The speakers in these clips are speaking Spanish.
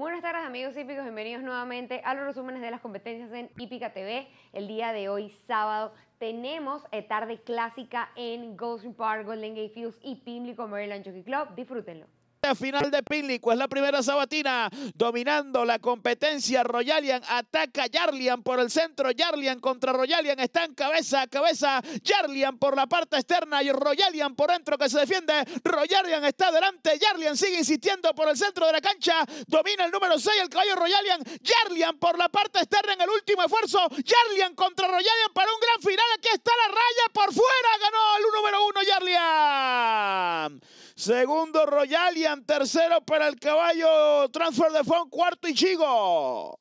Buenas tardes amigos hípicos, bienvenidos nuevamente a los resúmenes de las competencias en Hípica TV. El día de hoy, sábado, tenemos eh, tarde clásica en Golden Park, Golden Gate Fields y Pimlico Maryland Jockey Club. Disfrútenlo final de Pínlico es pues la primera sabatina dominando la competencia. Royalian ataca Jarlian por el centro. Jarlian contra Royalian está en cabeza a cabeza. Jarlian por la parte externa y Royalian por dentro que se defiende. Royalian está delante. Yarlian sigue insistiendo por el centro de la cancha. Domina el número 6, el caballo Royalian. Yarlian por la parte externa en el último esfuerzo. Yarlian contra Royalian para un gran final. Aquí está la raya. Segundo Royalian. Tercero para el caballo Transfer de Fon, Cuarto Ichigo.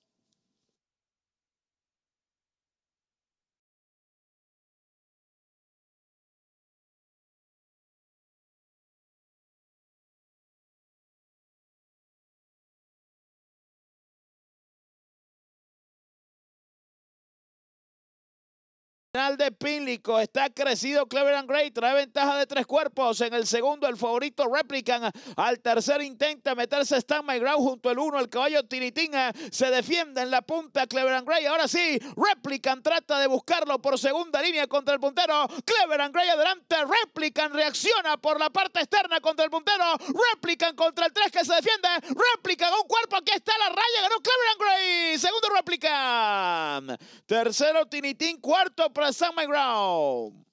Final de Pínlico, está crecido and Gray, trae ventaja de tres cuerpos. En el segundo, el favorito Replican. Al tercer intenta meterse Stan My Ground junto al uno, el caballo Tinitín eh, Se defiende en la punta and Gray. Ahora sí, Replican trata de buscarlo por segunda línea contra el puntero. and Gray adelante, Replican reacciona por la parte externa contra el puntero. Replican contra el tres que se defiende. Replican un cuerpo, aquí está la raya, ganó and Gray. Segundo, Replican. Tercero, Tinitín. Cuarto, para San My Ground.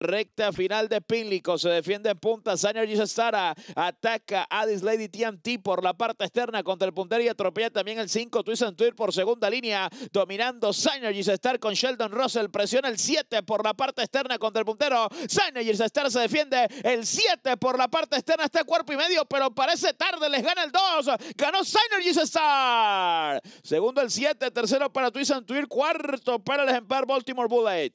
Recta final de Pinlico, Se defiende en punta. Sainer Star ataca a Addis Lady TMT por la parte externa contra el puntero y atropella también el 5. Twist Twir por segunda línea. Dominando Sainer Star con Sheldon Russell. Presiona el 7 por la parte externa contra el puntero. Sainer Star se defiende el 7 por la parte externa. Está cuerpo y medio, pero parece tarde. Les gana el 2. Ganó Sainer Star. Segundo el 7. Tercero para Twist Twir. Cuarto para el ejemplar Baltimore Bullet.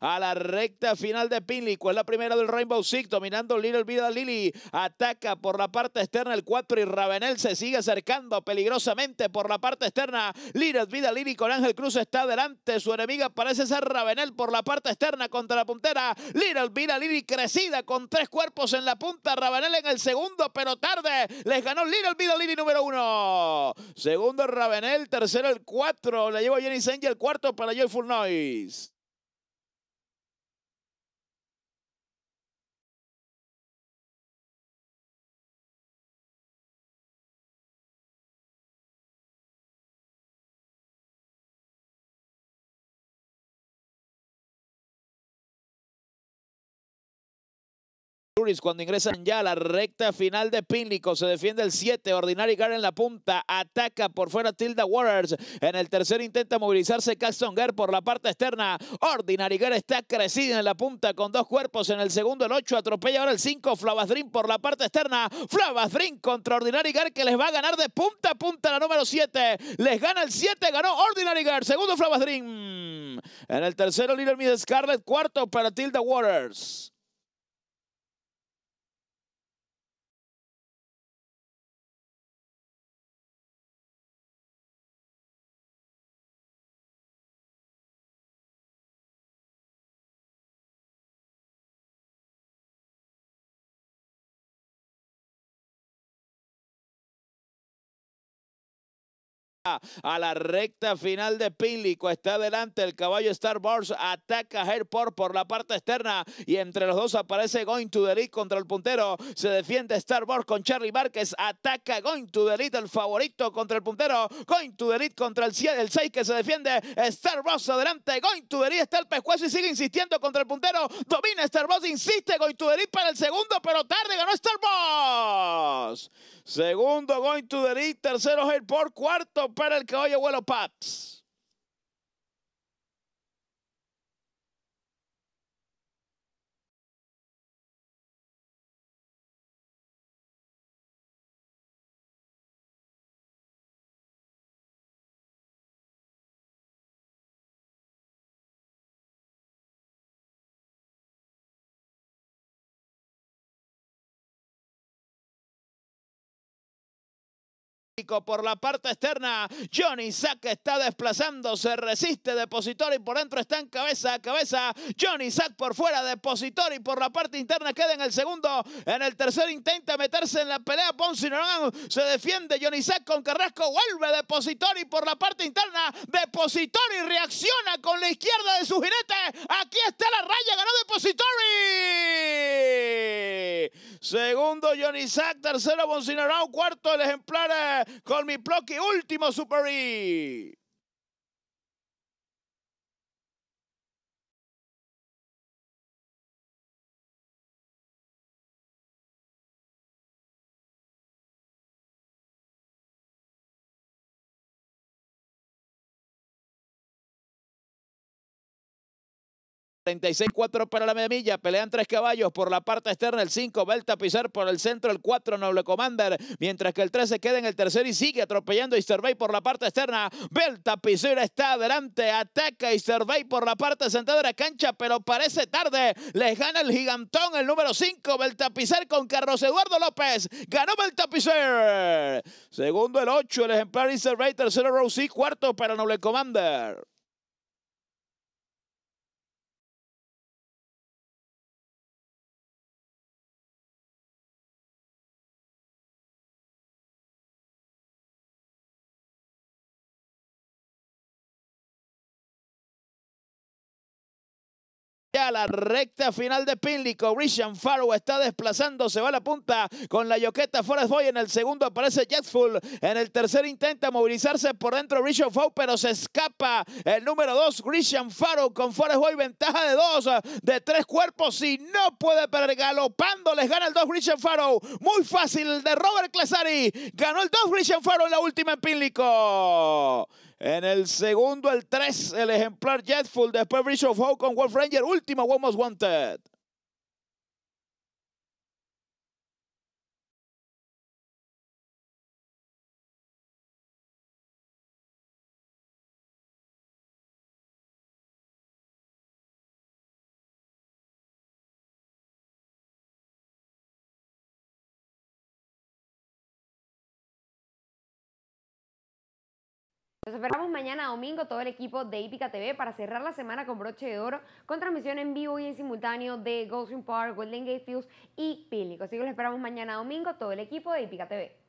a la recta final de Pinlico. Es la primera del Rainbow Six, dominando Little Vida Lily. Ataca por la parte externa el 4 y Ravenel se sigue acercando peligrosamente por la parte externa. Little Vida Lily con Ángel Cruz está delante. Su enemiga parece ser Ravenel por la parte externa contra la puntera. Little Vida Lily crecida con tres cuerpos en la punta. Ravenel en el segundo, pero tarde. Les ganó Little Vida Lily número uno. Segundo Ravenel, tercero el 4. Le lleva Jenny Senge el cuarto para Joyful Noise. cuando ingresan ya a la recta final de Pínlico. Se defiende el 7. Ordinary Gar en la punta. Ataca por fuera Tilda Waters. En el tercer intenta movilizarse Caston Gar por la parte externa. Ordinary Gar está crecida en la punta con dos cuerpos. En el segundo el 8. Atropella ahora el 5. Flavasdrin por la parte externa. Flavasdrin contra Ordinary Gar que les va a ganar de punta a punta la número 7. Les gana el 7. Ganó Ordinary Gar. Segundo Flavasdrin. En el tercero Little Miss Scarlet, Cuarto para Tilda Waters. a la recta final de Pílico. Está adelante el caballo Star Wars. Ataca a Airport por la parte externa. Y entre los dos aparece Going to Delete contra el puntero. Se defiende Star con Charlie Márquez. Ataca Going to Delete, el favorito contra el puntero. Going to Delete contra el 6 el que se defiende. Star adelante. Going to Delete está el pescuezo y sigue insistiendo contra el puntero. Domina Star Insiste Going to Delete para el segundo, pero tarde ganó Star Segundo Going to Delete. Tercero Airport. Cuarto para el caballo vuelo Pats por la parte externa. Johnny Sack está desplazando, se resiste Depositori por dentro está en cabeza a cabeza. Johnny Sack por fuera, Depositori por la parte interna queda en el segundo. En el tercer intenta meterse en la pelea. Ponzi se defiende Johnny Sack con Carrasco. Vuelve Depositori por la parte interna. Depositori reacciona con la izquierda de su jinete. Aquí está la raya, ganó Depositori. Segundo, Johnny Sack. Tercero, rao, Cuarto, el ejemplar eh, con mi Plucky. Último, Super E. 36-4 para la media milla, pelean tres caballos por la parte externa, el 5 Belta por el centro, el 4 Noble Commander, mientras que el 3 se queda en el tercero y sigue atropellando Easter a Bay por la parte externa, Bel está adelante, ataca Easter Bay por la parte central de la cancha, pero parece tarde, les gana el gigantón, el número 5, Beltapicer con Carlos Eduardo López, ganó Belta segundo el 8, el ejemplar Easter Bay tercero Rosy, cuarto para Noble Commander. la recta final de Pínlico. Grisham Farrow está desplazando, se va a la punta con la yoqueta Forest Boy. En el segundo aparece Jetful. En el tercer intenta movilizarse por dentro Richard Farrow, pero se escapa el número dos Grisham Farrow con Forest Boy. Ventaja de dos, de tres cuerpos y no puede pergalopando. les gana el dos Christian Farrow. Muy fácil de Robert Clasari. Ganó el dos Grisham Farrow en la última en Pínlico. En el segundo, el 3, el ejemplar Jetful. Después Bridge of Hope con Wolf Ranger. Última, One Wanted. Los esperamos mañana domingo todo el equipo de Ipica TV para cerrar la semana con broche de oro con transmisión en vivo y en simultáneo de Goldstream Park, Golden Gate Fields y Pílico. Así que los esperamos mañana domingo todo el equipo de Ipica TV.